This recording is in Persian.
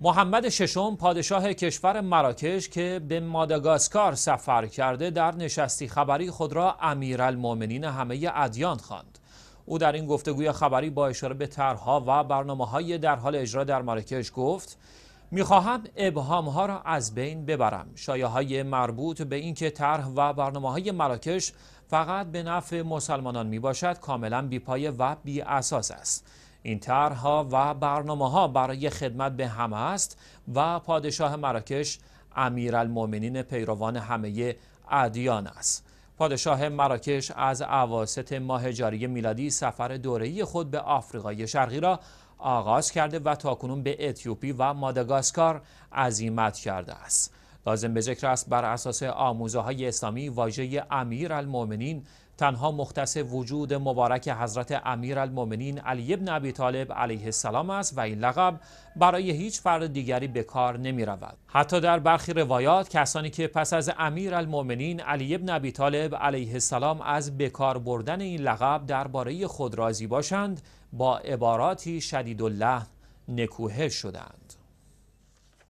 محمد ششم پادشاه کشور مراکش که به ماداگاسکار سفر کرده در نشستی خبری خود را امیرالمؤمنین همه ادیان خواند او در این گفتگوی خبری با اشاره به طرحها و برنامه های در حال اجرا در مراکش گفت میخواهم ابهام ها را از بین ببرم شایه های مربوط به اینکه طرح و برنامه های مراکش فقط به نفع مسلمانان می باشد کاملا بیپایه و بی اساس است این طرحها و برنامه ها برای خدمت به همه است و پادشاه مراکش امیرالمؤمنین پیروان همه ادیان است پادشاه مراکش از عواست ماه جاری میلادی سفر دوره‌ای خود به آفریقای شرقی را آغاز کرده و تاکنون به اتیوپی و ماداگاسکار عزیمت کرده است لازم به ذکر است بر اساس آموزه های اسلامی واژه امیرالمؤمنین تنها مختص وجود مبارک حضرت امیر المومنین علی ابن ابی طالب علیه السلام است و این لقب برای هیچ فرد دیگری به کار نمی رود. حتی در برخی روایات کسانی که پس از امیر المومنین علی ابن ابی طالب علیه السلام از بکار بردن این لقب درباره خود راضی باشند با عباراتی شدید الله نکوهش شدند.